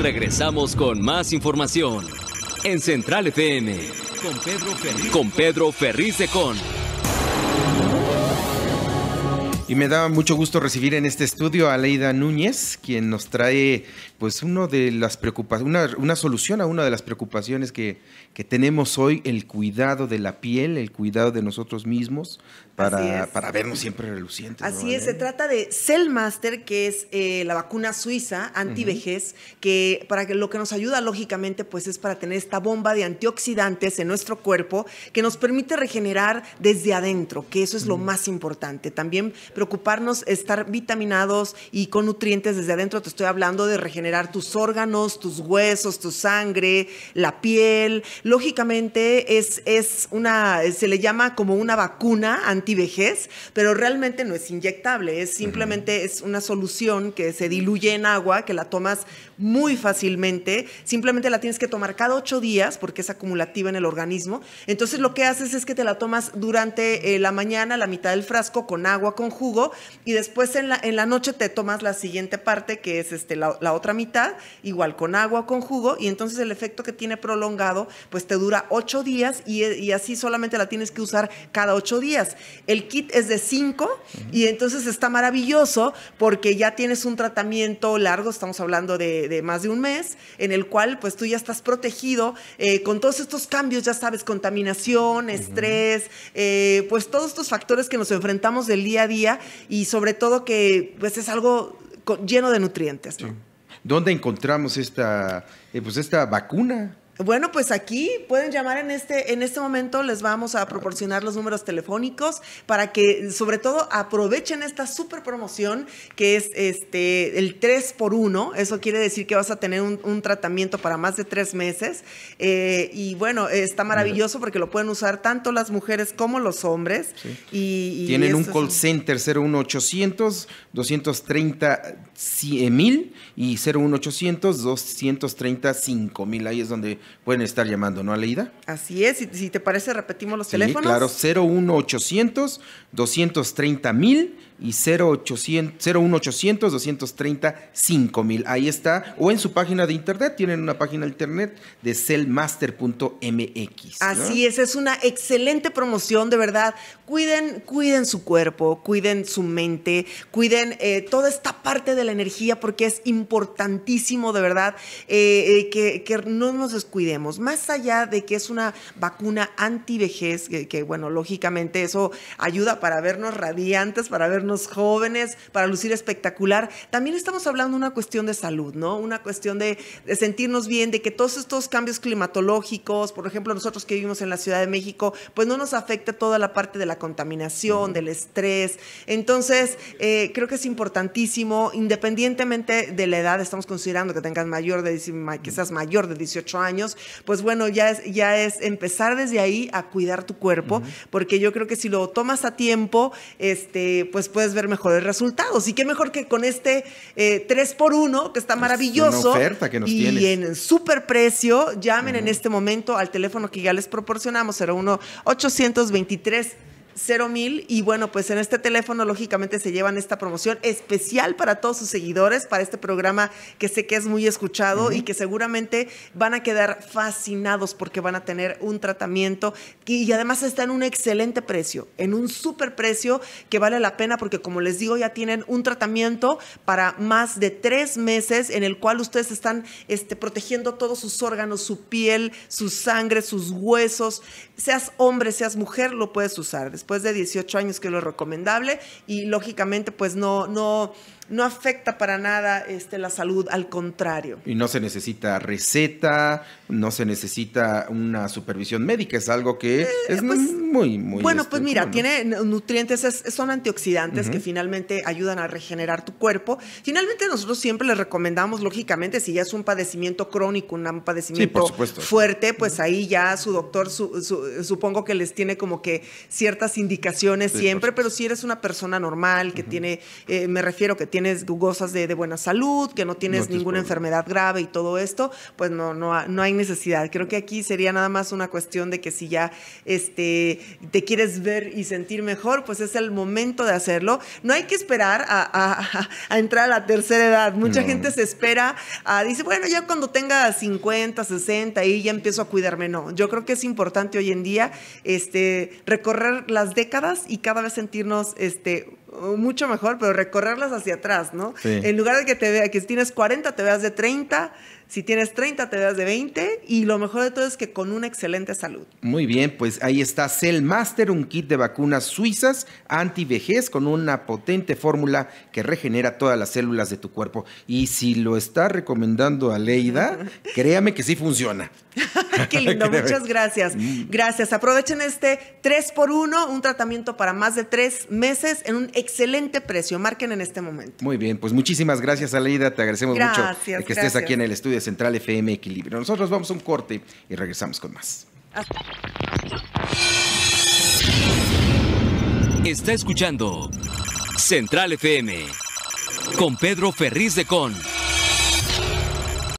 Regresamos con más información en Central FM con Pedro Ferriz, con Pedro Ferriz de Con. Y me da mucho gusto recibir en este estudio a Leida Núñez, quien nos trae pues uno de las una, una, solución a una de las preocupaciones que, tenemos hoy, el cuidado de la piel, el cuidado de nosotros mismos para, para vernos siempre relucientes. Así es, se trata de Cellmaster, que es eh, la vacuna suiza antivejez, que para que lo que nos ayuda lógicamente pues es para tener esta bomba de antioxidantes en nuestro cuerpo que nos permite regenerar desde adentro, que eso es lo más importante. También preocuparnos, estar vitaminados y con nutrientes desde adentro. Te estoy hablando de regenerar tus órganos, tus huesos, tu sangre, la piel. Lógicamente es, es una, se le llama como una vacuna antivejez, pero realmente no es inyectable, es simplemente es una solución que se diluye en agua, que la tomas muy fácilmente, simplemente la tienes que tomar cada ocho días porque es acumulativa en el organismo. Entonces lo que haces es que te la tomas durante eh, la mañana, la mitad del frasco, con agua, con y después en la, noche te tomas la siguiente parte, que es este, la, otra mitad, igual con agua, con jugo, y entonces el efecto que tiene prolongado, pues te dura ocho días y, así solamente la tienes que usar cada ocho días. El kit es de cinco y entonces está maravilloso porque ya tienes un tratamiento largo, estamos hablando de, más de un mes, en el cual pues tú ya estás protegido eh, con todos estos cambios, ya sabes, contaminación, estrés, eh, pues todos estos factores que nos enfrentamos del día a día y sobre todo que pues, es algo lleno de nutrientes. ¿Dónde encontramos esta, eh, pues esta vacuna? Bueno, pues aquí pueden llamar en este, en este momento, les vamos a proporcionar los números telefónicos para que sobre todo aprovechen esta super promoción que es este el 3 por 1 Eso quiere decir que vas a tener un, tratamiento para más de tres meses. Eh, y bueno, está maravilloso porque lo pueden usar tanto las mujeres como los hombres. Y, Tienen un call center 01800 230 eh, mil y 01800 235000 mil Ahí es donde pueden estar llamando, ¿no, Aleida? Así es, si, te parece repetimos los sí, teléfonos. Claro, 01800 230 mil y 01800 230 5000. Ahí está. O en su página de internet. Tienen una página de internet de celmaster.mx. Así es. Es una excelente promoción, de verdad. Cuiden, cuiden su cuerpo, cuiden su mente, cuiden eh, toda esta parte de la energía porque es importantísimo, de verdad, eh, eh, que, no nos descuidemos. Más allá de que es una vacuna anti-vejez, que bueno, lógicamente eso ayuda para vernos radiantes, para vernos los jóvenes, para lucir espectacular, también estamos hablando de una cuestión de salud, ¿no? Una cuestión de, sentirnos bien, de que todos estos cambios climatológicos, por ejemplo, nosotros que vivimos en la Ciudad de México, pues no nos afecta toda la parte de la contaminación, del estrés. Entonces, eh, creo que es importantísimo, independientemente de la edad, estamos considerando que tengas mayor de, que mayor de 18 años, pues bueno, ya es, ya es empezar desde ahí a cuidar tu cuerpo, porque yo creo que si lo tomas a tiempo, este, pues puedes ver mejores resultados. Y qué mejor que con este 3x1 eh, que está maravilloso. y en super precio, llamen en este momento al teléfono que ya les proporcionamos, 01 823 cero mil. Y bueno, pues en este teléfono, lógicamente, se llevan esta promoción especial para todos sus seguidores, para este programa que sé que es muy escuchado y que seguramente van a quedar fascinados porque van a tener un tratamiento y además está en un excelente precio, en un super precio que vale la pena porque, como les digo, ya tienen un tratamiento para más de tres meses en el cual ustedes están este, protegiendo todos sus órganos, su piel, su sangre, sus huesos. Seas hombre, seas mujer, lo puedes usar después de 18 años, que es lo recomendable, y lógicamente pues no, no, no afecta para nada este, la salud, al contrario. Y no se necesita receta, no se necesita una supervisión médica, es algo que eh, es pues, muy, muy... Bueno, pues este, mira, tiene nutrientes, son antioxidantes que finalmente ayudan a regenerar tu cuerpo. Finalmente nosotros siempre les recomendamos, lógicamente, si ya es un padecimiento crónico, un padecimiento fuerte, pues ahí ya su doctor supongo que les tiene como que ciertas indicaciones siempre, pero si eres una persona normal que tiene, eh, me refiero que tiene tienes, gozas de, buena salud, que no tienes ninguna enfermedad grave y todo esto, pues no, no, no hay necesidad. Creo que aquí sería nada más una cuestión de que si ya este, te quieres ver y sentir mejor, pues es el momento de hacerlo. No hay que esperar a, entrar a la tercera edad. Mucha gente se espera, a, dice, bueno, ya cuando tenga 50, 60 y ya empiezo a cuidarme. No, yo creo que es importante hoy en día este, recorrer las décadas y cada vez sentirnos este, mucho mejor, pero recorrerlas hacia atrás, ¿no? En lugar de que te vea, que tienes 40, te veas de 30, si tienes 30, te das de 20 y lo mejor de todo es que con una excelente salud. Muy bien, pues ahí está Cell Master, un kit de vacunas suizas anti-vejez con una potente fórmula que regenera todas las células de tu cuerpo. Y si lo está recomendando Aleida, créame que sí funciona. Qué lindo, muchas gracias. Mm. Gracias. Aprovechen este 3x1, un tratamiento para más de tres meses en un excelente precio. Marquen en este momento. Muy bien, pues muchísimas gracias, Aleida. Te agradecemos mucho que estés aquí en el estudio Central FM Equilibrio. Nosotros vamos a un corte y regresamos con más. Está escuchando Central FM con Pedro Ferriz de Con.